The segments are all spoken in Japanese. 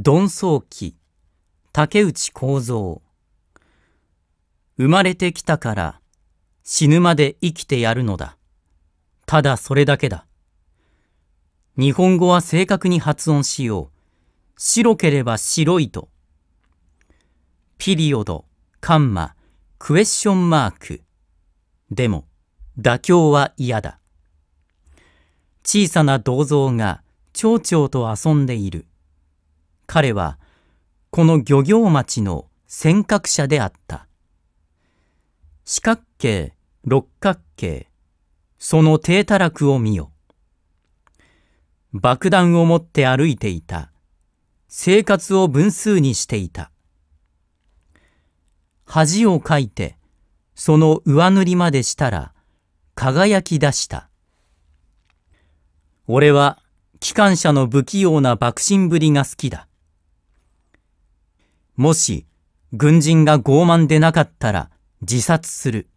鈍葬記竹内幸三生まれてきたから死ぬまで生きてやるのだただそれだけだ日本語は正確に発音しよう白ければ白いとピリオドカンマクエスチョンマークでも妥協は嫌だ小さな銅像が蝶々と遊んでいる彼はこの漁業町の尖閣者であった四角形六角形その低たらくを見よ爆弾を持って歩いていた生活を分数にしていた恥をかいてその上塗りまでしたら輝き出した俺は機関車の不器用な爆心ぶりが好きだもし軍人が傲慢でなかったら自殺する。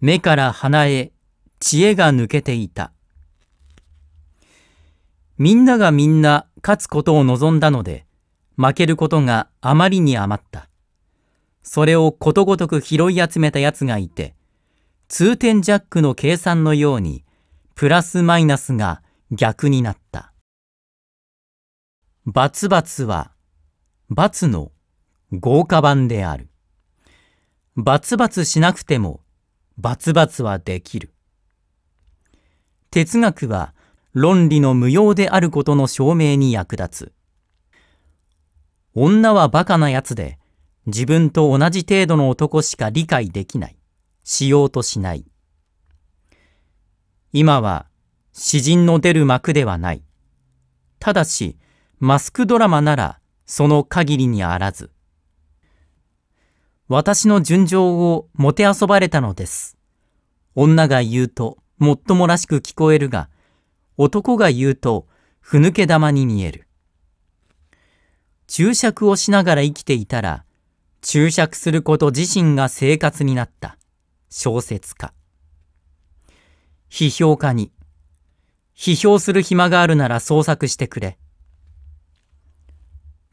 目から鼻へ知恵が抜けていた。みんながみんな勝つことを望んだので、負けることがあまりに余った。それをことごとく拾い集めた奴がいて、通天ジャックの計算のように、プラスマイナスが逆になった。バツバツは罰の豪華版である。バツバツしなくてもバツバツはできる。哲学は論理の無用であることの証明に役立つ。女はバカな奴で自分と同じ程度の男しか理解できない。しようとしない。今は詩人の出る幕ではない。ただし、マスクドラマならその限りにあらず。私の純情をもてあそばれたのです。女が言うと、もっともらしく聞こえるが、男が言うと、ふぬけ玉に見える。注釈をしながら生きていたら、注釈すること自身が生活になった。小説家。批評家に。批評する暇があるなら創作してくれ。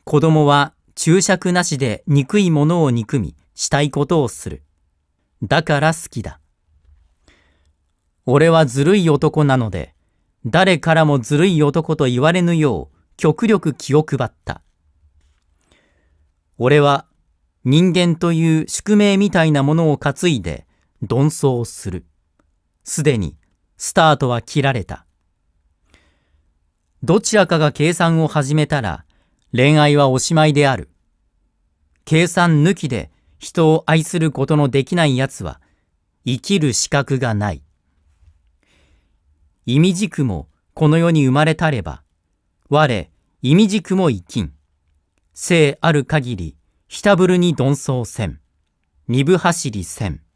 子供は注釈なしで憎いものを憎み、したいことをする。だから好きだ。俺はずるい男なので、誰からもずるい男と言われぬよう、極力気を配った。俺は人間という宿命みたいなものを担いで、鈍走する。すでに、スタートは切られた。どちらかが計算を始めたら、恋愛はおしまいである。計算抜きで人を愛することのできない奴は生きる資格がない。意味軸もこの世に生まれたれば、我、意味軸も生きん。生ある限り、ひたぶるに鈍走せん。二部走りせん。